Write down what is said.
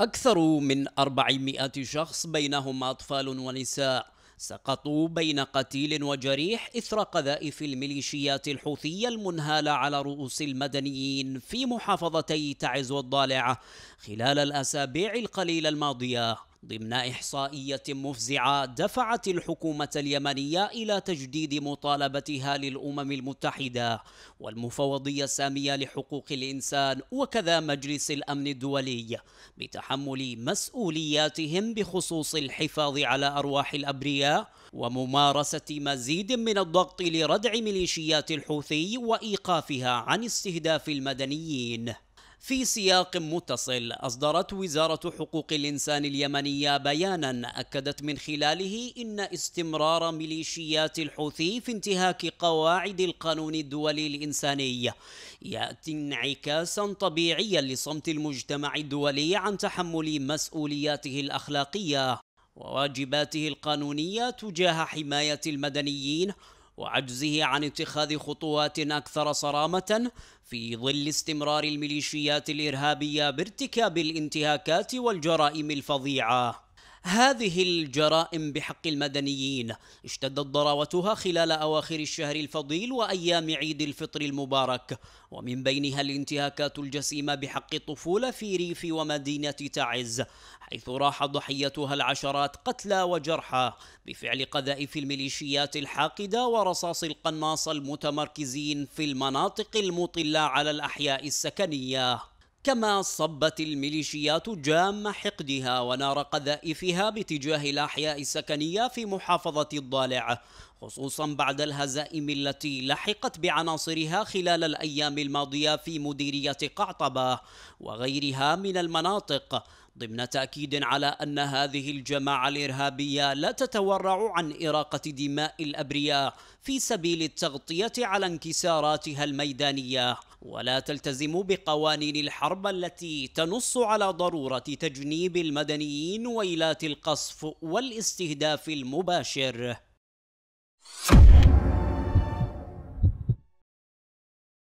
أكثر من 400 شخص بينهم أطفال ونساء سقطوا بين قتيل وجريح إثر قذائف الميليشيات الحوثية المنهالة على رؤوس المدنيين في محافظتي تعز والضالع خلال الأسابيع القليلة الماضية ضمن إحصائية مفزعة دفعت الحكومة اليمنية إلى تجديد مطالبتها للأمم المتحدة والمفوضية السامية لحقوق الإنسان وكذا مجلس الأمن الدولي بتحمل مسؤولياتهم بخصوص الحفاظ على أرواح الأبرياء وممارسة مزيد من الضغط لردع ميليشيات الحوثي وإيقافها عن استهداف المدنيين في سياق متصل أصدرت وزارة حقوق الإنسان اليمنية بيانا أكدت من خلاله إن استمرار ميليشيات الحوثي في انتهاك قواعد القانون الدولي الإنساني يأتي انعكاسا طبيعيا لصمت المجتمع الدولي عن تحمل مسؤولياته الأخلاقية وواجباته القانونية تجاه حماية المدنيين وعجزه عن اتخاذ خطوات أكثر صرامة في ظل استمرار الميليشيات الإرهابية بارتكاب الانتهاكات والجرائم الفظيعة هذه الجرائم بحق المدنيين اشتدت ضراوتها خلال أواخر الشهر الفضيل وأيام عيد الفطر المبارك ومن بينها الانتهاكات الجسيمة بحق الطفولة في ريف ومدينة تعز حيث راح ضحيتها العشرات قتلى وجرحى بفعل قذائف الميليشيات الحاقدة ورصاص القناص المتمركزين في المناطق المطلة على الأحياء السكنية كما صبت الميليشيات جام حقدها ونار قذائفها باتجاه الأحياء السكنية في محافظة الضالع خصوصا بعد الهزائم التي لحقت بعناصرها خلال الأيام الماضية في مديرية قعطبة وغيرها من المناطق ضمن تأكيد على أن هذه الجماعة الإرهابية لا تتورع عن إراقة دماء الأبرياء في سبيل التغطية على انكساراتها الميدانية ولا تلتزم بقوانين الحرب التي تنص على ضروره تجنيب المدنيين ويلات القصف والاستهداف المباشر